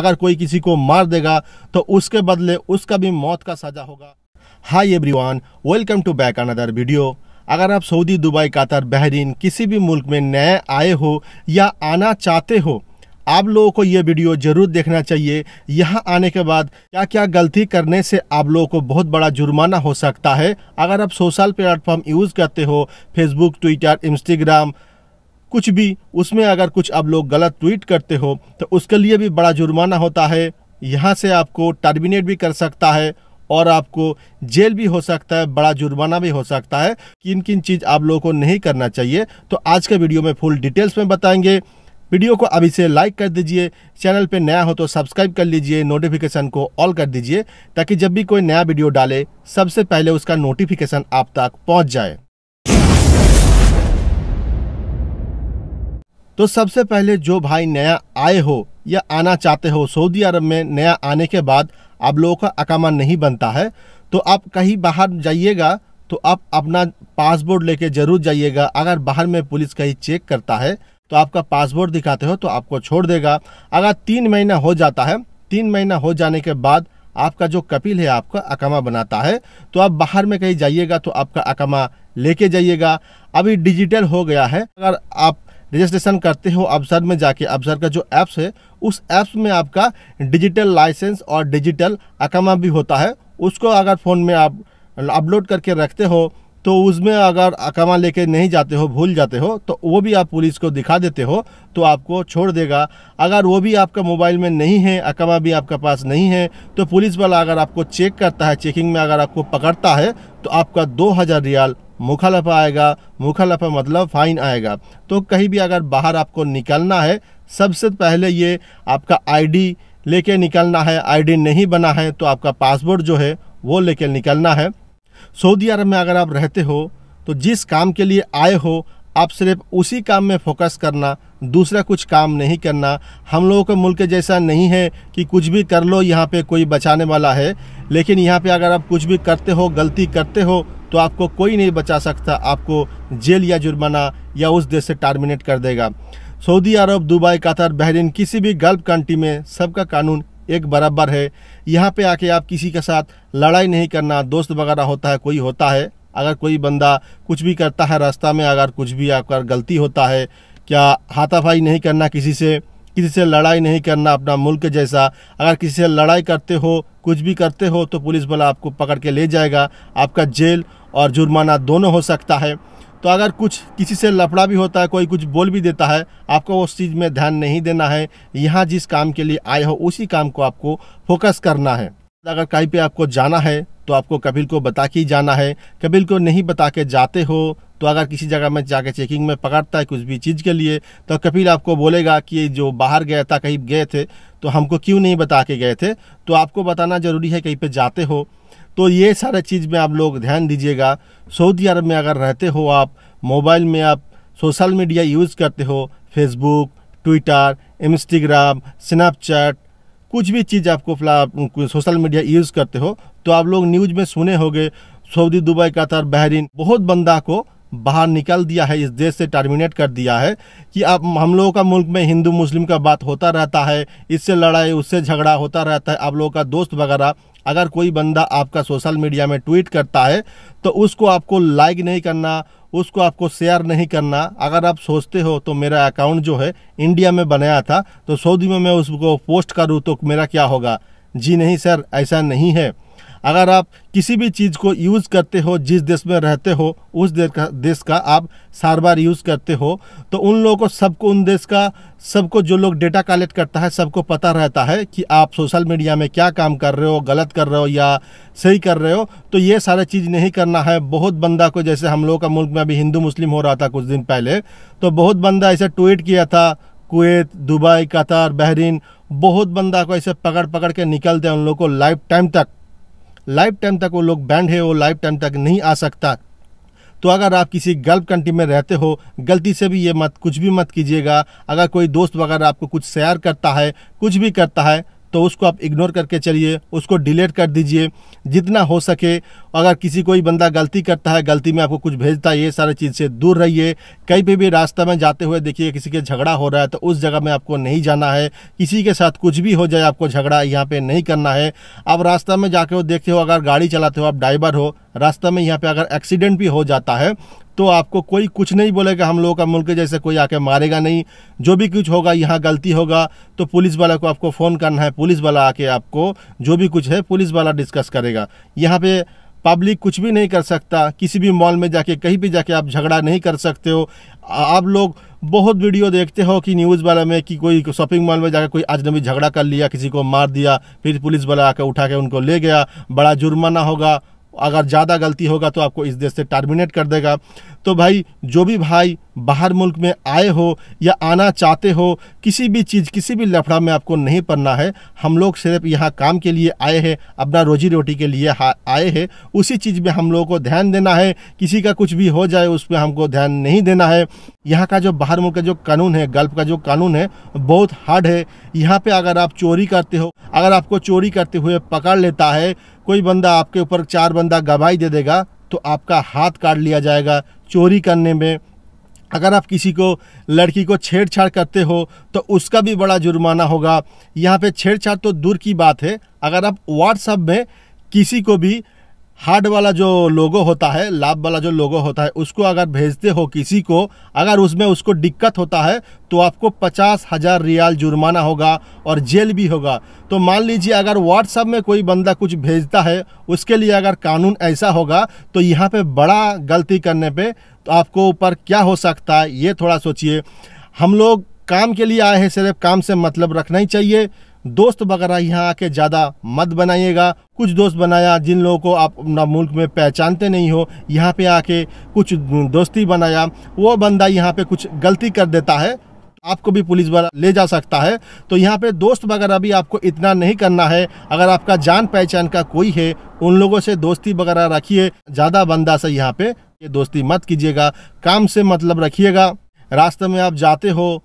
अगर कोई किसी को मार देगा तो उसके बदले उसका भी मौत का सजा होगा hi everyone welcome to back another video अगर आप सऊदी दुबई कातर बहरीन किसी भी मुल्क में नए आए हो या आना चाहते हो आप लोगों को ये वीडियो ज़रूर देखना चाहिए यहाँ आने के बाद क्या क्या गलती करने से आप लोगों को बहुत बड़ा जुर्माना हो सकता है अगर आप सोशल प्लेटफॉर्म यूज़ करते हो फेसबुक ट्विटर इंस्टाग्राम कुछ भी उसमें अगर कुछ आप लोग गलत ट्वीट करते हो तो उसके लिए भी बड़ा जुर्माना होता है यहाँ से आपको टर्मिनेट भी कर सकता है और आपको जेल भी हो सकता है बड़ा जुर्माना भी हो सकता है किन किन चीज़ आप लोगों को नहीं करना चाहिए तो आज के वीडियो में फुल डिटेल्स में बताएंगे वीडियो को अभी से लाइक कर दीजिए चैनल पे नया हो तो सब्सक्राइब कर लीजिए नोटिफिकेशन को ऑल कर दीजिए ताकि जब भी कोई नया वीडियो डाले सबसे पहले उसका नोटिफिकेशन आप तक पहुँच जाए तो सबसे पहले जो भाई नया आए हो या आना चाहते हो सऊदी अरब में नया आने के बाद आप लोगों का अकामा नहीं बनता है तो आप कहीं बाहर जाइएगा तो आप अपना पासपोर्ट लेके जरूर जाइएगा अगर बाहर में पुलिस कहीं चेक करता है तो आपका पासपोर्ट दिखाते हो तो आपको छोड़ देगा अगर तीन महीना हो जाता है तीन महीना हो जाने के बाद आपका जो कपिल है आपका अकामा बनाता है तो आप बाहर में कहीं जाइएगा तो आपका अकामा लेके जाइएगा अभी डिजिटल हो गया है अगर आप रजिस्ट्रेशन करते हो अब्सर में जाके अब्सर का जो ऐप्स है उस ऐप्स में आपका डिजिटल लाइसेंस और डिजिटल अकामा भी होता है उसको अगर फ़ोन में आप अपलोड करके रखते हो तो उसमें अगर अकामा लेके नहीं जाते हो भूल जाते हो तो वो भी आप पुलिस को दिखा देते हो तो आपको छोड़ देगा अगर वो भी आपका मोबाइल में नहीं है अकामा भी आपका पास नहीं है तो पुलिस वाला अगर आपको चेक करता है चेकिंग में अगर आपको पकड़ता है तो आपका दो हज़ार रियाल मुखालफा आएगा मुखालफा मतलब फ़ाइन आएगा तो कहीं भी अगर बाहर आपको निकलना है सबसे पहले ये आपका आईडी लेके निकलना है आईडी नहीं बना है तो आपका पासपोर्ट जो है वो लेके निकलना है सऊदी अरब में अगर आप रहते हो तो जिस काम के लिए आए हो आप सिर्फ उसी काम में फोकस करना दूसरा कुछ काम नहीं करना हम लोगों के मुल्क जैसा नहीं है कि कुछ भी कर लो यहाँ पे कोई बचाने वाला है लेकिन यहाँ पे अगर आप कुछ भी करते हो गलती करते हो तो आपको कोई नहीं बचा सकता आपको जेल या जुर्माना या उस देश से टर्मिनेट कर देगा Saudi Arab Dubai Qatar Bahrain किसी भी गल्फ कंट्री में सबका कानून एक बराबर है यहाँ पे आके आप किसी के साथ लड़ाई नहीं करना दोस्त वगैरह होता है कोई होता है अगर कोई बंदा कुछ भी करता है रास्ता में अगर कुछ भी आपका गलती होता है क्या हाथाफाई नहीं करना किसी से किसी से लड़ाई नहीं करना अपना मुल्क जैसा अगर किसी से लड़ाई करते हो कुछ भी करते हो तो पुलिस वाला आपको पकड़ के ले जाएगा आपका जेल और जुर्माना दोनों हो सकता है तो अगर कुछ किसी से लफड़ा भी होता है कोई कुछ बोल भी देता है आपको उस चीज़ में ध्यान नहीं देना है यहाँ जिस काम के लिए आए हो उसी काम को आपको फोकस करना है अगर कहीं पे आपको जाना है तो आपको कबिल को बता के ही जाना है कबिल को नहीं बता के जाते हो तो अगर किसी जगह में जाके चेकिंग में पकड़ता है कुछ भी चीज़ के लिए तो कपिल आपको बोलेगा कि जो बाहर गया था कहीं गए थे तो हमको क्यों नहीं बता के गए थे तो आपको बताना ज़रूरी है कहीं पे जाते हो तो ये सारे चीज़ में आप लोग ध्यान दीजिएगा सऊदी अरब में अगर रहते हो आप मोबाइल में आप सोशल मीडिया यूज़ करते हो फेसबुक ट्विटर इंस्टाग्राम स्नैपचैट कुछ भी चीज़ आपको सोशल मीडिया यूज़ करते हो तो आप लोग न्यूज़ में सुने होंगे सऊदी दुबई कतर बहरीन बहुत बंदा को बाहर निकल दिया है इस देश से टर्मिनेट कर दिया है कि आप हम लोगों का मुल्क में हिंदू मुस्लिम का बात होता रहता है इससे लड़ाई उससे झगड़ा होता रहता है आप लोगों का दोस्त वगैरह अगर कोई बंदा आपका सोशल मीडिया में ट्वीट करता है तो उसको आपको लाइक नहीं करना उसको आपको शेयर नहीं करना अगर आप सोचते हो तो मेरा अकाउंट जो है इंडिया में बनाया था तो सऊदी में मैं उसको पोस्ट करूँ तो मेरा क्या होगा जी नहीं सर ऐसा नहीं है अगर आप किसी भी चीज़ को यूज़ करते हो जिस देश में रहते हो उस देश का देश का आप सार बार यूज़ करते हो तो उन लोगों को सबको उन देश का सबको जो लोग डेटा कलेक्ट करता है सबको पता रहता है कि आप सोशल मीडिया में क्या काम कर रहे हो गलत कर रहे हो या सही कर रहे हो तो ये सारा चीज़ नहीं करना है बहुत बंदा को जैसे हम लोग का मुल्क में अभी हिंदू मुस्लिम हो रहा था कुछ दिन पहले तो बहुत बंदा ऐसे ट्वीट किया था कुवैत दुबई कतार बहरीन बहुत बंदा को ऐसे पकड़ पकड़ के निकलते हैं उन लोग को लाइफ टाइम तक लाइफ टाइम तक वो लोग बैंड है वो लाइफ टाइम तक नहीं आ सकता तो अगर आप किसी गल्फ कंट्री में रहते हो गलती से भी ये मत कुछ भी मत कीजिएगा अगर कोई दोस्त वगैरह आपको कुछ शेयर करता है कुछ भी करता है तो उसको आप इग्नोर करके चलिए उसको डिलीट कर दीजिए जितना हो सके अगर किसी कोई बंदा गलती करता है गलती में आपको कुछ भेजता है ये सारे चीज़ से दूर रहिए कहीं पे भी रास्ते में जाते हुए देखिए किसी के झगड़ा हो रहा है तो उस जगह में आपको नहीं जाना है किसी के साथ कुछ भी हो जाए आपको झगड़ा यहाँ पर नहीं करना है आप रास्ता में जाके हो देखते हो अगर गाड़ी चलाते हो आप ड्राइवर हो रास्ता में यहाँ पर अगर एक्सीडेंट भी हो जाता है तो आपको कोई कुछ नहीं बोलेगा हम लोगों का मुल्क जैसे कोई आके मारेगा नहीं जो भी कुछ होगा यहाँ गलती होगा तो पुलिस वाला को आपको फ़ोन करना है पुलिस वाला आके आपको जो भी कुछ है पुलिस वाला डिस्कस करेगा यहाँ पे पब्लिक कुछ भी नहीं कर सकता किसी भी मॉल में जाके कहीं भी जाके आप झगड़ा नहीं कर सकते हो आप लोग बहुत वीडियो देखते हो कि न्यूज़ वाला में कि कोई शॉपिंग मॉल में जाकर कोई अजनबी झगड़ा कर लिया किसी को मार दिया फिर पुलिस वाला आकर उठा के उनको ले गया बड़ा जुर्माना होगा अगर ज़्यादा गलती होगा तो आपको इस देश से टर्मिनेट कर देगा तो भाई जो भी भाई बाहर मुल्क में आए हो या आना चाहते हो किसी भी चीज़ किसी भी लफड़ा में आपको नहीं पड़ना है हम लोग सिर्फ यहाँ काम के लिए आए हैं अपना रोजी रोटी के लिए आए हैं उसी चीज़ में हम लोगों को ध्यान देना है किसी का कुछ भी हो जाए उस पर हमको ध्यान नहीं देना है यहाँ का जो बाहर मुल्क का जो कानून है गल्फ का जो कानून है बहुत हार्ड है यहाँ पर अगर आप चोरी करते हो अगर आपको चोरी करते हुए पकड़ लेता है कोई बंदा आपके ऊपर चार बंदा गवाही दे देगा तो आपका हाथ काट लिया जाएगा चोरी करने में अगर आप किसी को लड़की को छेड़छाड़ करते हो तो उसका भी बड़ा जुर्माना होगा यहाँ पे छेड़छाड़ तो दूर की बात है अगर आप व्हाट्सअप में किसी को भी हार्ड वाला जो लोगो होता है लाभ वाला जो लोगो होता है उसको अगर भेजते हो किसी को अगर उसमें उसको दिक्कत होता है तो आपको पचास हज़ार रियाल जुर्माना होगा और जेल भी होगा तो मान लीजिए अगर व्हाट्सअप में कोई बंदा कुछ भेजता है उसके लिए अगर कानून ऐसा होगा तो यहाँ पे बड़ा गलती करने पे तो आपको ऊपर क्या हो सकता है ये थोड़ा सोचिए हम लोग काम के लिए आए हैं सिर्फ काम से मतलब रखना ही चाहिए दोस्त वगैरह यहाँ आके ज़्यादा मत बनाइएगा कुछ दोस्त बनाया जिन लोगों को आप अपना मुल्क में पहचानते नहीं हो यहाँ पे आके कुछ दोस्ती बनाया वो बंदा यहाँ पे कुछ गलती कर देता है आपको भी पुलिस ले जा सकता है तो यहाँ पे दोस्त वगैरह भी आपको इतना नहीं करना है अगर आपका जान पहचान का कोई है उन लोगों से दोस्ती वगैरह रखिए ज़्यादा बंदा से यहाँ पे ये दोस्ती मत कीजिएगा काम से मतलब रखिएगा रास्ते में आप जाते हो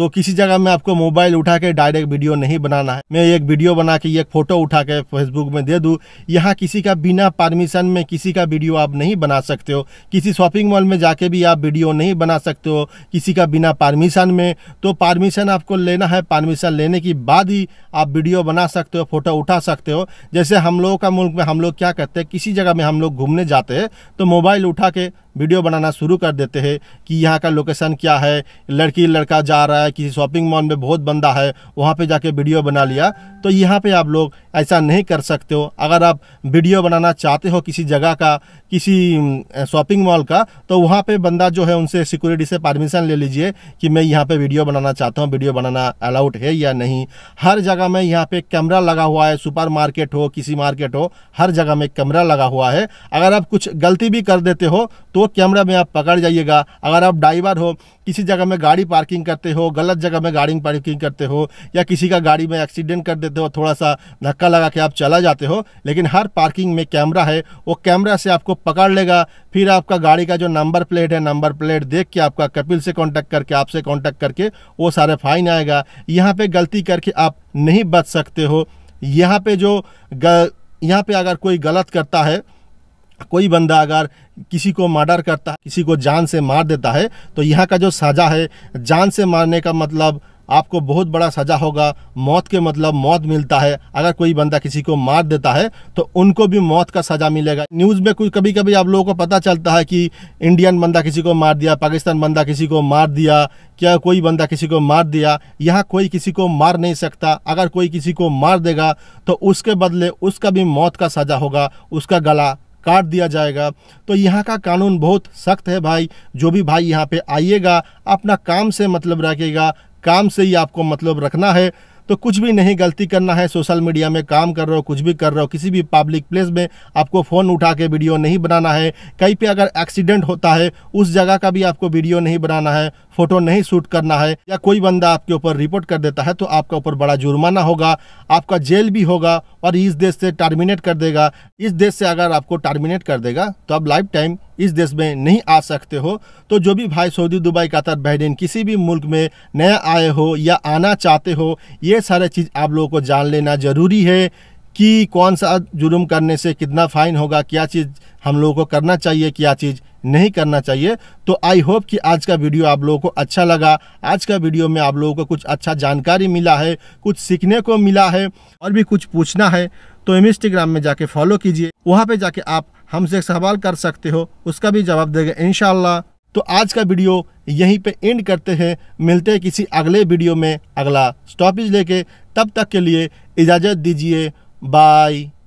तो किसी जगह में आपको मोबाइल उठा के डायरेक्ट वीडियो नहीं बनाना है मैं एक वीडियो बना के एक फ़ोटो उठा के फेसबुक में दे दूँ यहाँ किसी का बिना परमिशन में किसी का वीडियो आप नहीं बना सकते हो किसी शॉपिंग मॉल में जाके भी आप वीडियो नहीं बना सकते हो किसी का बिना परमिशन में तो परमिशन आपको लेना है परमिशन लेने के बाद ही आप वीडियो बना सकते हो फ़ोटो उठा सकते हो जैसे हम लोगों का मुल्क में हम लोग क्या करते हैं किसी जगह में हम लोग घूमने जाते हैं तो मोबाइल उठा के वीडियो बनाना शुरू कर देते हैं कि यहाँ का लोकेशन क्या है लड़की लड़का जा रहा है किसी शॉपिंग मॉल में बहुत बंदा है वहाँ पे जाके वीडियो बना लिया तो यहाँ पे आप लोग ऐसा नहीं कर सकते हो अगर आप वीडियो बनाना चाहते हो किसी जगह का किसी शॉपिंग मॉल का तो वहाँ पर बंदा जो है उनसे सिक्योरिटी से परमिशन ले लीजिए कि मैं यहाँ पर वीडियो बनाना चाहता हूँ वीडियो बनाना अलाउड है या नहीं हर जगह में यहाँ पर कैमरा लगा हुआ है सुपर मार्केट हो किसी मार्केट हो हर जगह में कैमरा लगा हुआ है अगर आप कुछ गलती भी कर देते हो तो तो कैमरा में आप पकड़ जाइएगा अगर आप ड्राइवर हो किसी जगह में गाड़ी पार्किंग करते हो गलत जगह में गाड़ी पार्किंग करते हो या किसी का गाड़ी में एक्सीडेंट कर देते हो थोड़ा सा धक्का लगा के आप चला जाते हो लेकिन हर पार्किंग में कैमरा है वो कैमरा से आपको पकड़ लेगा फिर आपका गाड़ी का जो नंबर प्लेट है नंबर प्लेट देख के आपका कपिल से कॉन्टैक्ट करके आपसे कॉन्टैक्ट करके वो सारे फाइन आएगा यहाँ पर गलती करके आप नहीं बच सकते हो यहाँ पर जो यहाँ पर अगर कोई गलत करता है कोई बंदा अगर किसी को मर्डर करता है किसी को जान से मार देता है तो यहाँ का जो सज़ा है जान से मारने का मतलब आपको बहुत बड़ा सज़ा होगा मौत के मतलब मौत मिलता है अगर कोई बंदा किसी को मार देता है तो उनको भी मौत का सज़ा मिलेगा न्यूज़ में कोई कभी कभी आप लोगों को पता चलता है कि इंडियन बंदा किसी को मार दिया पाकिस्तान बंदा किसी को मार दिया क्या कोई बंदा किसी को मार दिया यहाँ कोई किसी को मार नहीं सकता अगर कोई किसी को मार देगा तो उसके बदले उसका भी मौत का सज़ा होगा उसका गला काट दिया जाएगा तो यहाँ का कानून बहुत सख्त है भाई जो भी भाई यहाँ पे आइएगा अपना काम से मतलब रखेगा काम से ही आपको मतलब रखना है तो कुछ भी नहीं गलती करना है सोशल मीडिया में काम कर रहे हो कुछ भी कर रहे हो किसी भी पब्लिक प्लेस में आपको फ़ोन उठा के वीडियो नहीं बनाना है कहीं पे अगर एक्सीडेंट होता है उस जगह का भी आपको वीडियो नहीं बनाना है फ़ोटो नहीं शूट करना है या कोई बंदा आपके ऊपर रिपोर्ट कर देता है तो आपका ऊपर बड़ा जुर्माना होगा आपका जेल भी होगा और इस देश से टर्मिनेट कर देगा इस देश से अगर आपको टर्मिनेट कर देगा तो आप लाइफ टाइम इस देश में नहीं आ सकते हो तो जो भी भाई सऊदी दुबई कतर बहरीन किसी भी मुल्क में नया आए हो या आना चाहते हो ये सारे चीज़ आप लोगों को जान लेना ज़रूरी है कि कौन सा जुर्म करने से कितना फ़ाइन होगा क्या चीज़ हम लोगों को करना चाहिए क्या चीज़ नहीं करना चाहिए तो आई होप कि आज का वीडियो आप लोगों को अच्छा लगा आज का वीडियो में आप लोगों को कुछ अच्छा जानकारी मिला है कुछ सीखने को मिला है और भी कुछ पूछना है तो इंस्टाग्राम में जाके फॉलो कीजिए वहाँ पे जाके आप हमसे सवाल कर सकते हो उसका भी जवाब देगा इन तो आज का वीडियो यहीं पे एंड करते हैं मिलते हैं किसी अगले वीडियो में अगला स्टॉपेज लेके तब तक के लिए इजाज़त दीजिए बाय